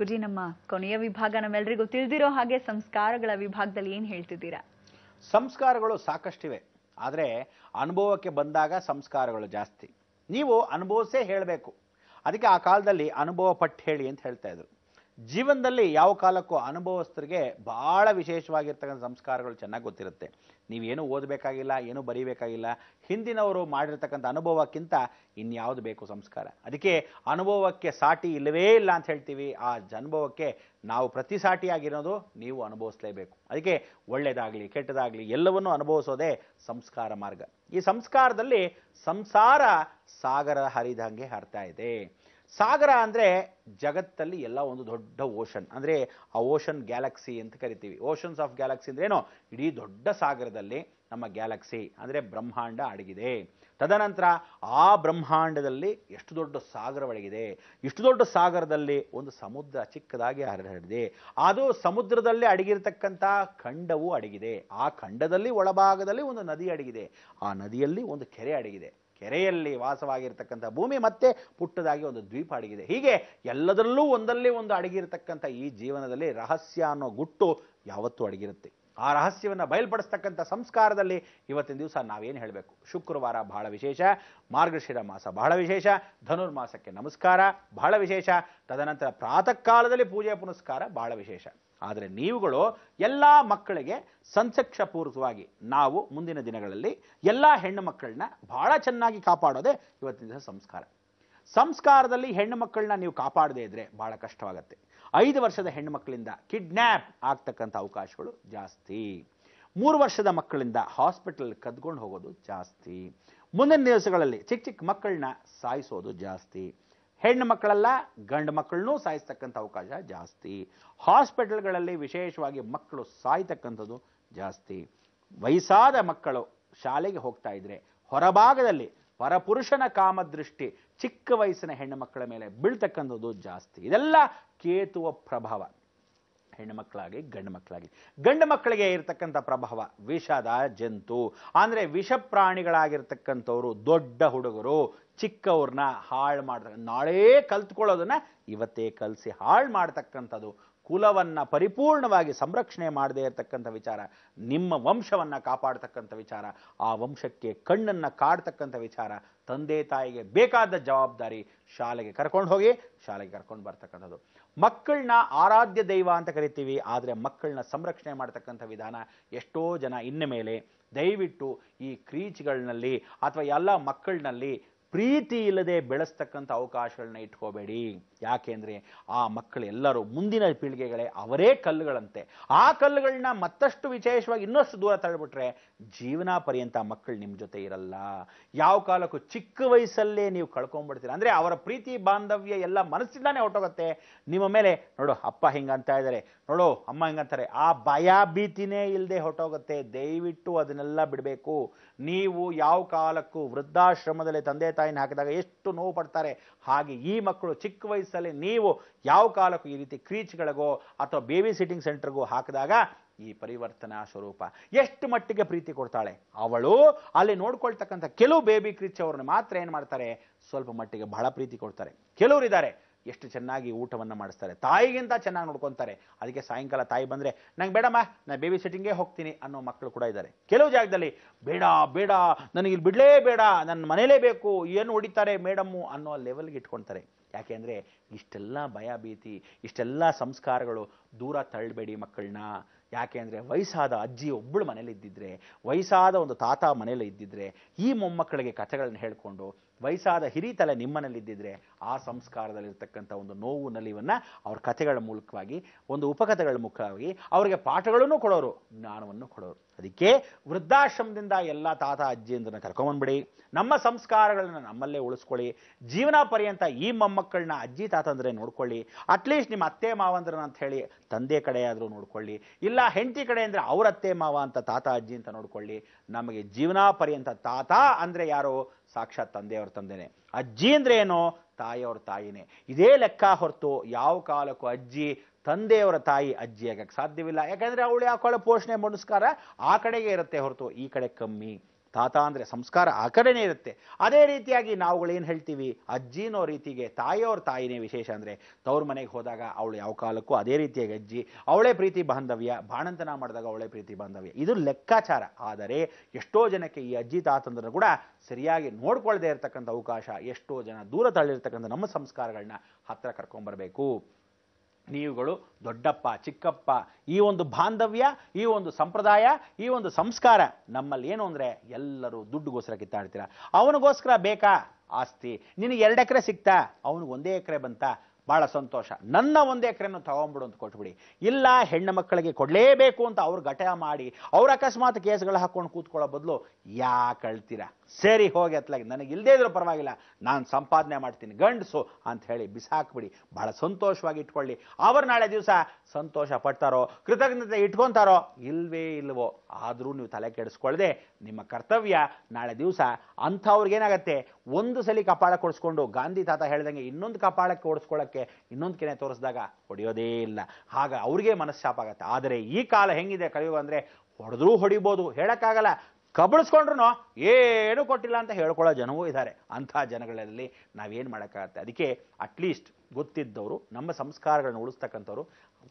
ಗುರುಜಿ ನಮ್ಮ ಕೊನೆಯ ವಿಭಾಗ ನಮ್ಮೆಲ್ಲರಿಗೂ ತಿಳಿದಿರೋ ಹಾಗೆ ಸಂಸ್ಕಾರಗಳ ವಿಭಾಗದಲ್ಲಿ ಏನು ಹೇಳ್ತಿದ್ದೀರಾ ಸಂಸ್ಕಾರಗಳು ಸಾಕಷ್ಟಿವೆ ಆದರೆ ಅನುಭವಕ್ಕೆ ಬಂದಾಗ ಸಂಸ್ಕಾರಗಳು ಜಾಸ್ತಿ ನೀವು ಅನುಭವಿಸೇ ಹೇಳಬೇಕು ಅದಕ್ಕೆ ಆ ಕಾಲದಲ್ಲಿ ಅನುಭವ ಪಟ್ಟು ಹೇಳಿ ಅಂತ ಹೇಳ್ತಾ ಇದ್ರು ಜೀವನದಲ್ಲಿ ಯಾವ ಕಾಲಕ್ಕೂ ಅನುಭವಸ್ಥರಿಗೆ ಬಹಳ ವಿಶೇಷವಾಗಿರ್ತಕ್ಕಂಥ ಸಂಸ್ಕಾರಗಳು ಚೆನ್ನಾಗಿ ಗೊತ್ತಿರುತ್ತೆ ನೀವೇನು ಓದಬೇಕಾಗಿಲ್ಲ ಏನು ಬರೀಬೇಕಾಗಿಲ್ಲ ಹಿಂದಿನವರು ಮಾಡಿರ್ತಕ್ಕಂಥ ಅನುಭವಕ್ಕಿಂತ ಇನ್ಯಾವುದು ಬೇಕು ಸಂಸ್ಕಾರ ಅದಕ್ಕೆ ಅನುಭವಕ್ಕೆ ಸಾಟಿ ಇಲ್ಲವೇ ಇಲ್ಲ ಅಂತ ಹೇಳ್ತೀವಿ ಆ ಅನುಭವಕ್ಕೆ ನಾವು ಪ್ರತಿ ಸಾಟಿಯಾಗಿರೋದು ನೀವು ಅನುಭವಿಸಲೇಬೇಕು ಅದಕ್ಕೆ ಒಳ್ಳೆಯದಾಗಲಿ ಕೆಟ್ಟದಾಗಲಿ ಎಲ್ಲವನ್ನೂ ಅನುಭವಿಸೋದೇ ಸಂಸ್ಕಾರ ಮಾರ್ಗ ಈ ಸಂಸ್ಕಾರದಲ್ಲಿ ಸಂಸಾರ ಸಾಗರ ಹರಿದಂಗೆ ಹರ್ತಾ ಇದೆ ಸಾಗರ ಅಂದರೆ ಜಗತ್ತಲ್ಲಿ ಎಲ್ಲ ಒಂದು ದೊಡ್ಡ ಓಷನ್ ಅಂದರೆ ಆ ಓಷನ್ ಗ್ಯಾಲಕ್ಸಿ ಅಂತ ಕರಿತೀವಿ ಓಷನ್ಸ್ ಆಫ್ ಗ್ಯಾಲಕ್ಸಿ ಅಂದ್ರೆ ಏನೋ ಇಡೀ ದೊಡ್ಡ ಸಾಗರದಲ್ಲಿ ನಮ್ಮ ಗ್ಯಾಲಕ್ಸಿ ಅಂದರೆ ಬ್ರಹ್ಮಾಂಡ ಅಡಗಿದೆ ತದನಂತರ ಆ ಬ್ರಹ್ಮಾಂಡದಲ್ಲಿ ಎಷ್ಟು ದೊಡ್ಡ ಸಾಗರ ಒಳಗಿದೆ ಇಷ್ಟು ದೊಡ್ಡ ಸಾಗರದಲ್ಲಿ ಒಂದು ಸಮುದ್ರ ಚಿಕ್ಕದಾಗಿ ಹರಡಿದೆ ಅದು ಸಮುದ್ರದಲ್ಲಿ ಅಡಗಿರತಕ್ಕಂಥ ಖಂಡವು ಅಡಗಿದೆ ಆ ಖಂಡದಲ್ಲಿ ಒಳಭಾಗದಲ್ಲಿ ಒಂದು ನದಿ ಅಡಗಿದೆ ಆ ನದಿಯಲ್ಲಿ ಒಂದು ಕೆರೆ ಅಡಗಿದೆ ಕೆರೆಯಲ್ಲಿ ವಾಸವಾಗಿರ್ತಕ್ಕಂಥ ಭೂಮಿ ಮತ್ತೆ ಪುಟ್ಟದಾಗಿ ಒಂದು ದ್ವೀಪ ಅಡಗಿದೆ ಹೀಗೆ ಎಲ್ಲದರಲ್ಲೂ ಒಂದಲ್ಲಿ ಒಂದು ಅಡಗಿರ್ತಕ್ಕಂಥ ಈ ಜೀವನದಲ್ಲಿ ರಹಸ್ಯ ಅನ್ನೋ ಗುಟ್ಟು ಯಾವತ್ತೂ ಅಡಗಿರುತ್ತೆ ಆ ರಹಸ್ಯವನ್ನು ಬಯಲ್ಪಡಿಸ್ತಕ್ಕಂಥ ಸಂಸ್ಕಾರದಲ್ಲಿ ಇವತ್ತಿನ ದಿವಸ ನಾವೇನು ಹೇಳಬೇಕು ಶುಕ್ರವಾರ ಬಹಳ ವಿಶೇಷ ಮಾರ್ಗಶಿರ ಮಾಸ ಬಹಳ ವಿಶೇಷ ಧನುರ್ಮಾಸಕ್ಕೆ ನಮಸ್ಕಾರ ಬಹಳ ವಿಶೇಷ ತದನಂತರ ಪ್ರಾತಃ ಕಾಲದಲ್ಲಿ ಪೂಜೆ ಪುನಸ್ಕಾರ ಬಹಳ ವಿಶೇಷ ಆದರೆ ನೀವುಗಳು ಎಲ್ಲ ಮಕ್ಕಳಿಗೆ ಸಂಸಕ್ಷಪೂರ್ವಕವಾಗಿ ನಾವು ಮುಂದಿನ ದಿನಗಳಲ್ಲಿ ಎಲ್ಲ ಹೆಣ್ಣು ಮಕ್ಕಳನ್ನ ಬಹಳ ಚೆನ್ನಾಗಿ ಕಾಪಾಡೋದೇ ಇವತ್ತಿನ ಸಂಸ್ಕಾರ ಸಂಸ್ಕಾರದಲ್ಲಿ ಹೆಣ್ಣು ಮಕ್ಕಳನ್ನ ನೀವು ಕಾಪಾಡದೇ ಇದ್ರೆ ಬಹಳ ಕಷ್ಟವಾಗುತ್ತೆ ಐದು ವರ್ಷದ ಹೆಣ್ಣು ಮಕ್ಕಳಿಂದ ಕಿಡ್ನ್ಯಾಪ್ ಆಗ್ತಕ್ಕಂಥ ಅವಕಾಶಗಳು ಜಾಸ್ತಿ ಮೂರು ವರ್ಷದ ಮಕ್ಕಳಿಂದ ಹಾಸ್ಪಿಟಲ್ ಕದ್ಕೊಂಡು ಹೋಗೋದು ಜಾಸ್ತಿ ಮುಂದಿನ ದಿವಸಗಳಲ್ಲಿ ಚಿಕ್ಕ ಚಿಕ್ಕ ಮಕ್ಕಳನ್ನ ಸಾಯಿಸೋದು ಜಾಸ್ತಿ ಹೆಣ್ಣು ಮಕ್ಕಳಲ್ಲ ಗಂಡು ಮಕ್ಕಳನ್ನೂ ಸಾಯಿಸ್ತಕ್ಕಂಥ ಅವಕಾಶ ಜಾಸ್ತಿ ಹಾಸ್ಪಿಟಲ್ಗಳಲ್ಲಿ ವಿಶೇಷವಾಗಿ ಮಕ್ಕಳು ಸಾಯ್ತಕ್ಕಂಥದ್ದು ಜಾಸ್ತಿ ವಯಸ್ಸಾದ ಮಕ್ಕಳು ಶಾಲೆಗೆ ಹೋಗ್ತಾ ಇದ್ರೆ ಹೊರಭಾಗದಲ್ಲಿ ಪರಪುರುಷನ ಕಾಮದೃಷ್ಟಿ ಚಿಕ್ಕ ವಯಸ್ಸಿನ ಹೆಣ್ಣು ಮಕ್ಕಳ ಮೇಲೆ ಬೀಳ್ತಕ್ಕಂಥದ್ದು ಜಾಸ್ತಿ ಇದೆಲ್ಲ ಕೇತುವ ಪ್ರಭಾವ ಹೆಣ್ಣು ಮಕ್ಕಳಾಗಿ ಗಂಡು ಮಕ್ಕಳಾಗಿ ಗಂಡು ಮಕ್ಕಳಿಗೆ ಇರತಕ್ಕಂಥ ಪ್ರಭಾವ ವಿಷದ ಜಂತು ಅಂದರೆ ವಿಷ ಪ್ರಾಣಿಗಳಾಗಿರ್ತಕ್ಕಂಥವರು ದೊಡ್ಡ ಹುಡುಗರು ಚಿಕ್ಕವ್ರನ್ನ ಹಾಳು ಮಾಡ್ತಾರೆ ನಾಳೆ ಕಲ್ತ್ಕೊಳ್ಳೋದನ್ನ ಇವತ್ತೇ ಕಲಸಿ ಹಾಳು ಮಾಡ್ತಕ್ಕಂಥದ್ದು ಕುಲವನ್ನು ಪರಿಪೂರ್ಣವಾಗಿ ಸಂರಕ್ಷಣೆ ಮಾಡದೇ ಇರತಕ್ಕಂಥ ವಿಚಾರ ನಿಮ್ಮ ವಂಶವನ್ನು ಕಾಪಾಡ್ತಕ್ಕಂಥ ವಿಚಾರ ಆ ವಂಶಕ್ಕೆ ಕಣ್ಣನ್ನು ಕಾಡ್ತಕ್ಕಂಥ ವಿಚಾರ ತಂದೆ ತಾಯಿಗೆ ಬೇಕಾದ ಜವಾಬ್ದಾರಿ ಶಾಲೆಗೆ ಕರ್ಕೊಂಡು ಹೋಗಿ ಶಾಲೆಗೆ ಕರ್ಕೊಂಡು ಬರ್ತಕ್ಕಂಥದ್ದು ಮಕ್ಕಳನ್ನ ಆರಾಧ್ಯ ದೈವ ಅಂತ ಕರಿತೀವಿ ಆದರೆ ಮಕ್ಕಳನ್ನ ಸಂರಕ್ಷಣೆ ಮಾಡ್ತಕ್ಕಂಥ ವಿಧಾನ ಎಷ್ಟೋ ಜನ ಇನ್ನು ಮೇಲೆ ದಯವಿಟ್ಟು ಈ ಕ್ರೀಚ್ಗಳಲ್ಲಿ ಅಥವಾ ಎಲ್ಲ ಮಕ್ಕಳಿನಲ್ಲಿ ಪ್ರೀತಿ ಇಲ್ಲದೆ ಬೆಳೆಸ್ತಕ್ಕಂಥ ಅವಕಾಶಗಳನ್ನ ಇಟ್ಕೋಬೇಡಿ ಯಾಕೆಂದರೆ ಆ ಮಕ್ಕಳೆಲ್ಲರೂ ಮುಂದಿನ ಪೀಳಿಗೆಗಳೇ ಅವರೇ ಕಲ್ಲುಗಳಂತೆ ಆ ಕಲ್ಲುಗಳನ್ನ ಮತ್ತಷ್ಟು ವಿಶೇಷವಾಗಿ ಇನ್ನಷ್ಟು ದೂರ ತಳ್ಳಿಬಿಟ್ರೆ ಜೀವನ ಪರ್ಯಂತ ಮಕ್ಕಳು ನಿಮ್ಮ ಜೊತೆ ಇರಲ್ಲ ಯಾವ ಕಾಲಕ್ಕೂ ಚಿಕ್ಕ ವಯಸ್ಸಲ್ಲೇ ನೀವು ಕಳ್ಕೊಂಡ್ಬಿಡ್ತೀರ ಅಂದರೆ ಅವರ ಪ್ರೀತಿ ಬಾಂಧವ್ಯ ಎಲ್ಲ ಮನಸ್ಸಿಂದಾನೇ ಹೊಟ್ಟೋಗುತ್ತೆ ನಿಮ್ಮ ಮೇಲೆ ನೋಡು ಅಪ್ಪ ಹಿಂಗಂತ ಇದ್ದಾರೆ ನೋಡು ಅಮ್ಮ ಹಿಂಗಂತಾರೆ ಆ ಭಯ ಭೀತಿನೇ ಇಲ್ಲದೆ ಹೊಟ್ಟೋಗುತ್ತೆ ದಯವಿಟ್ಟು ಅದನ್ನೆಲ್ಲ ಬಿಡಬೇಕು ನೀವು ಯಾವ ಕಾಲಕ್ಕೂ ವೃದ್ಧಾಶ್ರಮದಲ್ಲಿ ತಂದೆ ತಾಯಿನ ಹಾಕಿದಾಗ ಎಷ್ಟು ನೋವು ಪಡ್ತಾರೆ ಹಾಗೆ ಈ ಮಕ್ಕಳು ಚಿಕ್ಕ ವಯಸ್ಸಲ್ಲಿ ನೀವು ಯಾವ ಕಾಲಕ್ಕೂ ಈ ರೀತಿ ಕ್ರೀಚ್ಗಳಿಗೋ ಅಥವಾ ಬೇಬಿ ಸಿಟ್ಟಿಂಗ್ ಸೆಂಟರ್ಗೋ ಹಾಕಿದಾಗ ಈ ಪರಿವರ್ತನಾ ಸ್ವರೂಪ ಎಷ್ಟು ಮಟ್ಟಿಗೆ ಪ್ರೀತಿ ಕೊಡ್ತಾಳೆ ಅವಳು ಅಲ್ಲಿ ನೋಡ್ಕೊಳ್ತಕ್ಕಂಥ ಕೆಲವು ಬೇಬಿ ಕ್ರೀಚ್ ಅವ್ರನ್ನ ಮಾತ್ರ ಏನು ಮಾಡ್ತಾರೆ ಸ್ವಲ್ಪ ಮಟ್ಟಿಗೆ ಬಹಳ ಪ್ರೀತಿ ಕೊಡ್ತಾರೆ ಕೆಲವರಿದ್ದಾರೆ ಎಷ್ಟು ಚೆನ್ನಾಗಿ ಊಟವನ್ನು ಮಾಡಿಸ್ತಾರೆ ತಾಯಿಗಿಂತ ಚೆನ್ನಾಗಿ ನೋಡ್ಕೊತಾರೆ ಅದಕ್ಕೆ ಸಾಯಂಕಾಲ ತಾಯಿ ಬಂದರೆ ನಂಗೆ ಬೇಡಮ್ಮ ನಾನು ಬೇಬಿ ಸಿಟ್ಟಿಂಗೇ ಹೋಗ್ತೀನಿ ಅನ್ನೋ ಮಕ್ಕಳು ಕೂಡ ಇದ್ದಾರೆ ಕೆಲವು ಜಾಗದಲ್ಲಿ ಬೇಡ ಬೇಡ ನನಗೆ ಇಲ್ಲಿ ಬಿಡಲೇ ಬೇಡ ನನ್ನ ಮನೇಲೇ ಬೇಕು ಏನು ಹೊಡಿತಾರೆ ಮೇಡಮ್ಮು ಅನ್ನೋ ಲೆವೆಲ್ಗೆ ಇಟ್ಕೊಳ್ತಾರೆ ಯಾಕೆಂದರೆ ಇಷ್ಟೆಲ್ಲ ಭಯ ಭೀತಿ ಇಷ್ಟೆಲ್ಲ ಸಂಸ್ಕಾರಗಳು ದೂರ ತಳ್ಳಬೇಡಿ ಮಕ್ಕಳನ್ನ ಯಾಕೆ ಅಂದರೆ ವಯಸ್ಸಾದ ಅಜ್ಜಿ ಒಬ್ಬಳು ಮನೇಲಿ ಇದ್ದಿದ್ರೆ ವಯಸ್ಸಾದ ಒಂದು ತಾತ ಮನೇಲಿ ಇದ್ದಿದ್ರೆ ಈ ಮೊಮ್ಮಕ್ಕಳಿಗೆ ಕಥೆಗಳನ್ನ ಹೇಳ್ಕೊಂಡು ವಯಸ್ಸಾದ ಹಿರಿತಲೆ ನಿಮ್ಮನಲ್ಲಿದ್ದಿದ್ರೆ ಆ ಸಂಸ್ಕಾರದಲ್ಲಿರ್ತಕ್ಕಂಥ ಒಂದು ನೋವು ನಲಿವನ್ನು ಅವ್ರ ಕಥೆಗಳ ಮೂಲಕವಾಗಿ ಒಂದು ಉಪಕಥೆಗಳ ಮುಖವಾಗಿ ಅವರಿಗೆ ಪಾಠಗಳನ್ನು ಕೊಡೋರು ಜ್ಞಾನವನ್ನು ಕೊಡೋರು ಅದಕ್ಕೆ ವೃದ್ಧಾಶ್ರಮದಿಂದ ಎಲ್ಲ ತಾತ ಅಜ್ಜಿಯಂದ್ರನ್ನ ಕರ್ಕೊಂಬಂದ್ಬಿಡಿ ನಮ್ಮ ಸಂಸ್ಕಾರಗಳನ್ನು ನಮ್ಮಲ್ಲೇ ಉಳಿಸ್ಕೊಳ್ಳಿ ಜೀವನ ಪರ್ಯಂತ ಈ ಮೊಮ್ಮಕ್ಕಳನ್ನ ಅಜ್ಜಿ ಅಂದರೆ ನೋಡ್ಕೊಳ್ಳಿ ಅಟ್ಲೀಸ್ಟ್ ನಿಮ್ಮ ಅತ್ತೆ ಮಾವಂದ್ರನ ಅಂತ ಹೇಳಿ ತಂದೆ ಕಡೆಯಾದರೂ ಆದರೂ ನೋಡ್ಕೊಳ್ಳಿ ಇಲ್ಲ ಹೆಂಡತಿ ಕಡೆ ಅಂದರೆ ಅವ್ರ ಅತ್ತೆ ಮಾವ ಅಂತ ತಾತ ಅಜ್ಜಿ ಅಂತ ನೋಡ್ಕೊಳ್ಳಿ ನಮಗೆ ಜೀವನ ಪರ್ಯಂತ ತಾತ ಅಂದರೆ ಯಾರೋ ಸಾಕ್ಷಾತ್ ತಂದೆಯವ್ರ ತಂದೆನೆ ಅಜ್ಜಿ ಅಂದ್ರೆ ಏನೋ ತಾಯಿಯವ್ರ ತಾಯಿನೇ ಇದೇ ಲೆಕ್ಕ ಹೊರತು ಯಾವ ಕಾಲಕ್ಕೂ ಅಜ್ಜಿ ತಂದೆಯವರ ತಾಯಿ ಅಜ್ಜಿ ಆಗಕ್ಕೆ ಸಾಧ್ಯವಿಲ್ಲ ಯಾಕಂದ್ರೆ ಅವಳು ಯಾಕೊಳ್ಳೋ ಪೋಷಣೆ ಮನಸ್ಕಾರ ಆ ಕಡೆಗೆ ಇರುತ್ತೆ ಹೊರತು ಈ ಕಡೆ ಕಮ್ಮಿ ತಾತ ಅಂದರೆ ಸಂಸ್ಕಾರ ಆ ಕಡೆನೇ ಇರುತ್ತೆ ಅದೇ ರೀತಿಯಾಗಿ ನಾವುಗಳೇನು ಹೇಳ್ತೀವಿ ಅಜ್ಜಿನೋ ರೀತಿಗೆ ತಾಯಿಯವ್ರ ತಾಯಿನೇ ವಿಶೇಷ ಅಂದರೆ ತವ್ರ ಮನೆಗೆ ಹೋದಾಗ ಅವಳು ಯಾವ ಕಾಲಕ್ಕೂ ಅದೇ ರೀತಿಯಾಗಿ ಅಜ್ಜಿ ಅವಳೇ ಪ್ರೀತಿ ಬಾಂಧವ್ಯ ಬಾಣಂತನ ಮಾಡಿದಾಗ ಅವಳೇ ಪ್ರೀತಿ ಬಾಂಧವ್ಯ ಇದು ಲೆಕ್ಕಾಚಾರ ಆದರೆ ಎಷ್ಟೋ ಜನಕ್ಕೆ ಈ ಅಜ್ಜಿ ತಾತಂದ್ರನ್ನು ಕೂಡ ಸರಿಯಾಗಿ ನೋಡ್ಕೊಳ್ಳದೆ ಇರತಕ್ಕಂಥ ಅವಕಾಶ ಎಷ್ಟೋ ಜನ ದೂರ ತಳ್ಳಿರ್ತಕ್ಕಂಥ ನಮ್ಮ ಸಂಸ್ಕಾರಗಳನ್ನ ಹತ್ತಿರ ಕರ್ಕೊಂಡ್ಬರಬೇಕು ನೀವುಗಳು ದೊಡ್ಡಪ್ಪ ಚಿಕ್ಕಪ್ಪ ಈ ಒಂದು ಬಾಂಧವ್ಯ ಈ ಒಂದು ಸಂಪ್ರದಾಯ ಈ ಒಂದು ಸಂಸ್ಕಾರ ನಮ್ಮಲ್ಲಿ ಏನು ಅಂದರೆ ಎಲ್ಲರೂ ದುಡ್ಡುಗೋಸ್ಕರ ಕಿತ್ತಾಡ್ತೀರ ಅವನಿಗೋಸ್ಕರ ಬೇಕಾ ಆಸ್ತಿ ನಿನಗೆ ಎರಡು ಎಕರೆ ಸಿಗ್ತಾ ಅವನಿಗೆ ಒಂದೇ ಎಕರೆ ಬಂತಾ ಭಾಳ ಸಂತೋಷ ನನ್ನ ಒಂದು ಎಕರೆಯನ್ನು ತಗೊಂಬಿಡು ಅಂತ ಕೊಟ್ಬಿಡಿ ಇಲ್ಲ ಹೆಣ್ಣು ಮಕ್ಕಳಿಗೆ ಕೊಡಲೇಬೇಕು ಅಂತ ಅವ್ರು ಘಟ ಮಾಡಿ ಅವ್ರ ಅಕಸ್ಮಾತ್ ಕೇಸ್ಗಳು ಹಾಕೊಂಡು ಕೂತ್ಕೊಳ್ಳೋ ಬದಲು ಯಾಕೆ ಕಳ್ತೀರ ಸರಿ ಹೋಗಿ ಅತ್ಲಾಗಿ ನನಗೆ ಇಲ್ಲದೇ ಇದ್ರೂ ಪರವಾಗಿಲ್ಲ ನಾನು ಸಂಪಾದನೆ ಮಾಡ್ತೀನಿ ಗಂಡಸು ಅಂತ ಹೇಳಿ ಬಿಸಾಕ್ಬಿಡಿ ಭಾಳ ಸಂತೋಷವಾಗಿ ಇಟ್ಕೊಳ್ಳಿ ಅವ್ರು ನಾಳೆ ದಿವಸ ಸಂತೋಷ ಪಡ್ತಾರೋ ಕೃತಜ್ಞತೆ ಇಟ್ಕೊತಾರೋ ಇಲ್ವೇ ಇಲ್ವೋ ಆದರೂ ನೀವು ತಲೆ ಕೆಡಿಸ್ಕೊಳ್ಳದೆ ನಿಮ್ಮ ಕರ್ತವ್ಯ ನಾಳೆ ದಿವಸ ಅಂಥವ್ರಿಗೇನಾಗತ್ತೆ ಒಂದು ಸಲಿ ಕಪಾಳ ಕೊಡಿಸ್ಕೊಂಡು ಗಾಂಧಿ ತಾತ ಹೇಳ್ದಂಗೆ ಇನ್ನೊಂದು ಕಪಾಳಕ್ಕೆ ಓಡಿಸ್ಕೊಳ್ಳೋಕ್ಕೆ ಇನ್ನೊಂದು ಕೆನೆ ತೋರಿಸಿದಾಗ ಹೊಡೆಯೋದೇ ಇಲ್ಲ ಆಗ ಅವ್ರಿಗೆ ಮನಸ್ಸು ಆಗುತ್ತೆ ಆದರೆ ಈ ಕಾಲ ಹೆಂಗಿದೆ ಕಲಿಯುವ ಅಂದರೆ ಹೊಡೆದ್ರೂ ಹೊಡಿಬೋದು ಹೇಳೋಕ್ಕಾಗಲ್ಲ ಕಬಳಿಸ್ಕೊಂಡ್ರು ಏನು ಕೊಟ್ಟಿಲ್ಲ ಅಂತ ಹೇಳ್ಕೊಳ್ಳೋ ಜನವೂ ಇದ್ದಾರೆ ಅಂಥ ಜನಗಳಲ್ಲಿ ನಾವೇನು ಮಾಡೋಕ್ಕಾಗತ್ತೆ ಅದಕ್ಕೆ ಅಟ್ಲೀಸ್ಟ್ ಗೊತ್ತಿದ್ದವರು ನಮ್ಮ ಸಂಸ್ಕಾರಗಳನ್ನು ಉಳಿಸ್ತಕ್ಕಂಥವ್ರು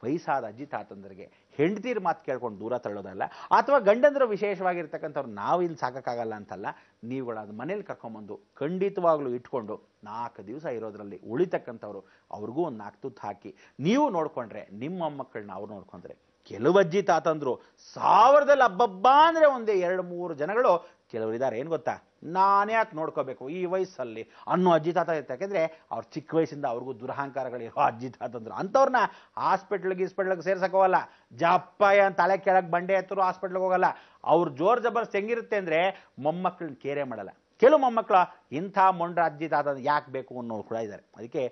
ವಯಸ್ಸಾದ ಅಜ್ಜಿ ತಾತಂದ್ರಿಗೆ ಹೆಂಡತಿರ ಮಾತು ಕೇಳ್ಕೊಂಡು ದೂರ ತಳ್ಳೋದಲ್ಲ ಅಥವಾ ಗಂಡಂದರು ವಿಶೇಷವಾಗಿರ್ತಕ್ಕಂಥವ್ರು ನಾವು ಇಲ್ಲಿ ಸಾಕೋಕ್ಕಾಗಲ್ಲ ಅಂತಲ್ಲ ನೀವುಗಳು ಅದು ಮನೇಲಿ ಕರ್ಕೊಂಬಂದು ಖಂಡಿತವಾಗ್ಲೂ ಇಟ್ಕೊಂಡು ನಾಲ್ಕು ದಿವಸ ಇರೋದರಲ್ಲಿ ಉಳಿತಕ್ಕಂಥವ್ರು ಅವ್ರಿಗೂ ಒಂದು ನಾಲ್ಕು ತುತ್ತು ಹಾಕಿ ನೀವು ನೋಡಿಕೊಂಡ್ರೆ ನಿಮ್ಮ ಮಕ್ಕಳನ್ನ ಅವ್ರು ನೋಡ್ಕೊಂಡ್ರೆ ಕೆಲವು ಅಜ್ಜಿ ತಾತಂದ್ರು ಸಾವಿರದಲ್ಲಿ ಹಬ್ಬಬ್ಬ ಅಂದರೆ ಒಂದೇ ಎರಡು ಮೂರು ಜನಗಳು ಕೆಲವರಿದ್ದಾರೆ ಏನು ಗೊತ್ತಾ ನಾನು ಯಾಕೆ ನೋಡ್ಕೋಬೇಕು ಈ ವಯಸ್ಸಲ್ಲಿ ಅನ್ನೋ ಅಜ್ಜಿ ತಾತ ಇರ್ತಾರೆ ಯಾಕೆಂದ್ರೆ ಅವ್ರ ಚಿಕ್ಕ ವಯಸ್ಸಿಂದ ಅವ್ರಿಗೂ ದುರಹಂಕಾರಗಳಿರೋ ಅಜ್ಜಿ ತಾತಂದ್ರು ಅಂಥವ್ರನ್ನ ಹಾಸ್ಪಿಟ್ಲಿಗೆ ಗೀಸ್ಪಿಟ್ಲಿಗೆ ಸೇರ್ಸಕ್ಕೋಗಲ್ಲ ಜಪ್ಪಯ್ಯ ತಲೆ ಕೆಳಗೆ ಬಂಡೆ ಎತ್ತರು ಹಾಸ್ಪಿಟ್ಲಿಗೆ ಹೋಗಲ್ಲ ಅವ್ರು ಜೋರ್ ಜಬರ್ಸ್ ಹೆಂಗಿರುತ್ತೆ ಅಂದರೆ ಮೊಮ್ಮಕ್ಕಳನ್ನ ಕೇರೆ ಮಾಡಲ್ಲ ಕೆಲವು ಮೊಮ್ಮಕ್ಕಳು ಇಂಥ ಮೊಂಡ್ರ ಅಜ್ಜಿ ತಾತ ಯಾಕೆ ಬೇಕು ಅನ್ನೋರು ಕೂಡ ಇದ್ದಾರೆ ಅದಕ್ಕೆ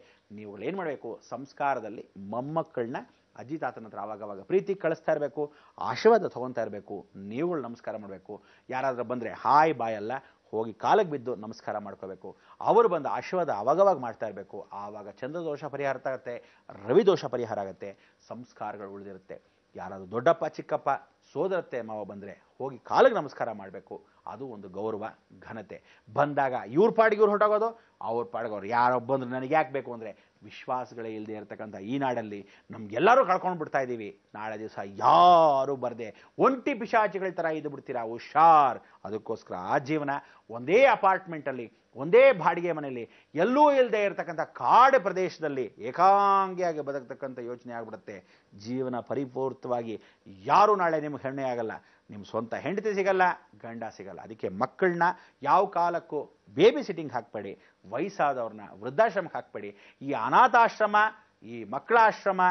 ಏನು ಮಾಡಬೇಕು ಸಂಸ್ಕಾರದಲ್ಲಿ ಮೊಮ್ಮಕ್ಕಳನ್ನ ಅಜ್ಜಿ ತಾತನ ಹತ್ರ ಆವಾಗವಾಗ ಪ್ರೀತಿ ಕಳಿಸ್ತಾ ಇರಬೇಕು ಆಶೀರ್ವಾದ ತೊಗೊತಾ ಇರಬೇಕು ನೀವುಗಳು ನಮಸ್ಕಾರ ಮಾಡಬೇಕು ಯಾರಾದರೂ ಬಂದರೆ ಹಾಯ್ ಬಾಯ್ ಅಲ್ಲ ಹೋಗಿ ಕಾಲಿಗೆ ಬಿದ್ದು ನಮಸ್ಕಾರ ಮಾಡ್ಕೋಬೇಕು ಅವರು ಬಂದ ಆಶೀರ್ವಾದ ಆವಾಗವಾಗ ಮಾಡ್ತಾ ಇರಬೇಕು ಆವಾಗ ಚಂದ್ರದೋಷ ಪರಿಹಾರ ಆಗುತ್ತೆ ರವಿ ದೋಷ ಪರಿಹಾರ ಆಗುತ್ತೆ ಸಂಸ್ಕಾರಗಳು ಉಳಿದಿರುತ್ತೆ ಯಾರಾದರೂ ದೊಡ್ಡಪ್ಪ ಚಿಕ್ಕಪ್ಪ ಸೋದರತ್ತೆ ಮಾವ ಬಂದರೆ ಹೋಗಿ ಕಾಲಿಗೆ ನಮಸ್ಕಾರ ಮಾಡಬೇಕು ಅದು ಒಂದು ಗೌರವ ಘನತೆ ಬಂದಾಗ ಇವ್ರ ಪಾಡಿಗೆ ಇವ್ರು ಹೊರಟೋಗೋದು ಅವ್ರ ಪಾಡಿಗೆ ಅವ್ರು ಯಾರೊಬ್ಬಂದ್ರೆ ನನಗೆ ಯಾಕೆ ಬೇಕು ಅಂದರೆ ವಿಶ್ವಾಸಗಳೇ ಇಲ್ಲದೆ ಇರತಕ್ಕಂಥ ಈ ನಾಡಲ್ಲಿ ನಮಗೆಲ್ಲರೂ ಕಳ್ಕೊಂಡು ಬಿಡ್ತಾ ಇದ್ದೀವಿ ನಾಳೆ ದಿವಸ ಯಾರೂ ಬರದೆ ಒಂಟಿ ಪಿಶಾಚಿಗಳ ಥರ ಇದು ಬಿಡ್ತೀರಾ ಹುಷಾರ್ ಅದಕ್ಕೋಸ್ಕರ ಆ ಜೀವನ ಒಂದೇ ಅಪಾರ್ಟ್ಮೆಂಟಲ್ಲಿ ಒಂದೇ ಬಾಡಿಗೆ ಮನೆಯಲ್ಲಿ ಎಲ್ಲೂ ಇಲ್ಲದೆ ಇರತಕ್ಕಂಥ ಕಾಡು ಪ್ರದೇಶದಲ್ಲಿ ಏಕಾಂಗಿಯಾಗಿ ಬದುಕತಕ್ಕಂಥ ಯೋಚನೆ ಆಗಿಬಿಡುತ್ತೆ ಜೀವನ ಪರಿಪೂರ್ತವಾಗಿ ಯಾರೂ ನಾಳೆ ನಿಮ್ಗೆ ಹೆಣ್ಣೆ ಆಗಲ್ಲ ನಿಮ್ಮ ಸ್ವಂತ ಹೆಂಡತಿ ಸಿಗಲ್ಲ ಗಂಡ ಸಿಗಲ್ಲ ಅದಕ್ಕೆ ಮಕ್ಕಳನ್ನ ಯಾವ ಕಾಲಕ್ಕೂ ಬೇಬಿ ಸಿಟ್ಟಿಂಗ್ ಹಾಕಬೇಡಿ ವಯಸ್ಸಾದವ್ರನ್ನ ವೃದ್ಧಾಶ್ರಮಕ್ಕೆ ಹಾಕಬೇಡಿ ಈ ಅನಾಥಾಶ್ರಮ ಈ ಮಕ್ಕಳಾಶ್ರಮ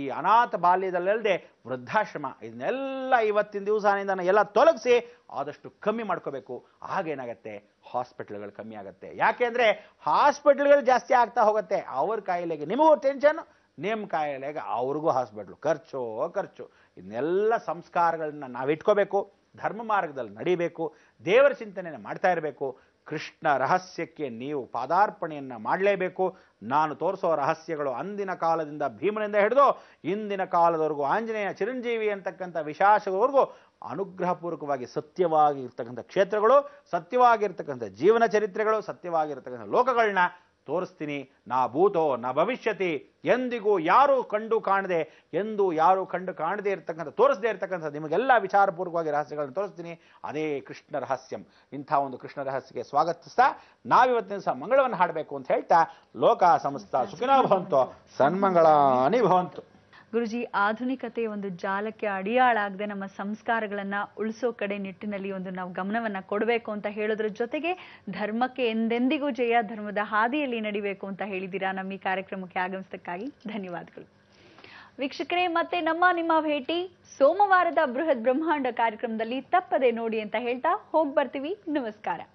ಈ ಅನಾಥ ಬಾಲ್ಯದಲ್ಲದೆ ವೃದ್ಧಾಶ್ರಮ ಇದನ್ನೆಲ್ಲ ಇವತ್ತಿನ ದಿವಸದಿಂದ ಎಲ್ಲ ತೊಲಗಿಸಿ ಆದಷ್ಟು ಕಮ್ಮಿ ಮಾಡ್ಕೋಬೇಕು ಆಗೇನಾಗತ್ತೆ ಹಾಸ್ಪಿಟ್ಲ್ಗಳು ಕಮ್ಮಿ ಆಗುತ್ತೆ ಯಾಕೆಂದರೆ ಹಾಸ್ಪಿಟ್ಲ್ಗಳು ಜಾಸ್ತಿ ಆಗ್ತಾ ಹೋಗುತ್ತೆ ಅವ್ರ ಕಾಯಿಲೆಗೆ ನಿಮಗೂ ಟೆನ್ಷನ್ ನಿಮ್ಮ ಕಾಯಿಲೆಗೆ ಅವ್ರಿಗೂ ಹಾಸ್ಪಿಟ್ಲು ಖರ್ಚು ಖರ್ಚು ಇದನ್ನೆಲ್ಲ ಸಂಸ್ಕಾರಗಳನ್ನ ಇಟ್ಕೋಬೇಕು ಧರ್ಮ ಮಾರ್ಗದಲ್ಲಿ ನಡಿಬೇಕು ದೇವರ ಚಿಂತನೆಯನ್ನು ಮಾಡ್ತಾ ಇರಬೇಕು ಕೃಷ್ಣ ರಹಸ್ಯಕ್ಕೆ ನೀವು ಪಾದಾರ್ಪಣೆಯನ್ನು ಮಾಡಲೇಬೇಕು ನಾನು ತೋರಿಸೋ ರಹಸ್ಯಗಳು ಅಂದಿನ ಕಾಲದಿಂದ ಭೀಮನಿಂದ ಹಿಡಿದು ಇಂದಿನ ಕಾಲದವರೆಗೂ ಆಂಜನೇಯ ಚಿರಂಜೀವಿ ಅಂತಕ್ಕಂಥ ವಿಶಾಸವರೆಗೂ ಅನುಗ್ರಹಪೂರ್ವಕವಾಗಿ ಸತ್ಯವಾಗಿರ್ತಕ್ಕಂಥ ಕ್ಷೇತ್ರಗಳು ಸತ್ಯವಾಗಿರ್ತಕ್ಕಂಥ ಜೀವನ ಚರಿತ್ರೆಗಳು ಸತ್ಯವಾಗಿರ್ತಕ್ಕಂಥ ಲೋಕಗಳನ್ನ ತೋರಿಸ್ತೀನಿ ನಾ ಭೂತೋ ನಾ ಭವಿಷ್ಯತಿ ಎಂದಿಗೂ ಯಾರು ಕಂಡು ಕಾಣದೆ ಎಂದು ಯಾರು ಕಂಡು ಕಾಣದೇ ಇರತಕ್ಕಂಥ ತೋರಿಸದೇ ಇರತಕ್ಕಂಥ ನಿಮಗೆಲ್ಲ ವಿಚಾರಪೂರ್ವಕವಾಗಿ ರಹಸ್ಯಗಳನ್ನು ತೋರಿಸ್ತೀನಿ ಅದೇ ಕೃಷ್ಣ ರಹಸ್ಯಂ ಇಂಥ ಒಂದು ಕೃಷ್ಣ ರಹಸ್ಯಕ್ಕೆ ಸ್ವಾಗತಿಸ್ತಾ ನಾವಿವತ್ತಿನ ಸಹ ಮಂಗಳವನ್ನು ಹಾಡಬೇಕು ಅಂತ ಹೇಳ್ತಾ ಲೋಕ ಸಂಸ್ಥಾ ಸುಖಿನ ಭವಂತೋ ಸನ್ಮಂಗಳಾನಿ ಭವಂತು ಗುರುಜಿ ಆಧುನಿಕತೆಯ ಒಂದು ಜಾಲಕ್ಕೆ ಅಡಿಯಾಳಾಗದೆ ನಮ್ಮ ಸಂಸ್ಕಾರಗಳನ್ನ ಉಳಿಸೋ ಕಡೆ ನಿಟ್ಟಿನಲ್ಲಿ ಒಂದು ನಾವು ಗಮನವನ್ನ ಕೊಡಬೇಕು ಅಂತ ಹೇಳೋದ್ರ ಜೊತೆಗೆ ಧರ್ಮಕ್ಕೆ ಎಂದೆಂದಿಗೂ ಜಯ ಧರ್ಮದ ಹಾದಿಯಲ್ಲಿ ನಡಿಬೇಕು ಅಂತ ಹೇಳಿದ್ದೀರಾ ನಮ್ಮ ಈ ಕಾರ್ಯಕ್ರಮಕ್ಕೆ ಆಗಮಿಸಿದ್ದಕ್ಕಾಗಿ ಧನ್ಯವಾದಗಳು ವೀಕ್ಷಕರೇ ಮತ್ತೆ ನಮ್ಮ ನಿಮ್ಮ ಭೇಟಿ ಸೋಮವಾರದ ಬೃಹತ್ ಬ್ರಹ್ಮಾಂಡ ಕಾರ್ಯಕ್ರಮದಲ್ಲಿ ತಪ್ಪದೆ ನೋಡಿ ಅಂತ ಹೇಳ್ತಾ ಹೋಗ್ಬರ್ತೀವಿ ಬರ್ತೀವಿ ನಮಸ್ಕಾರ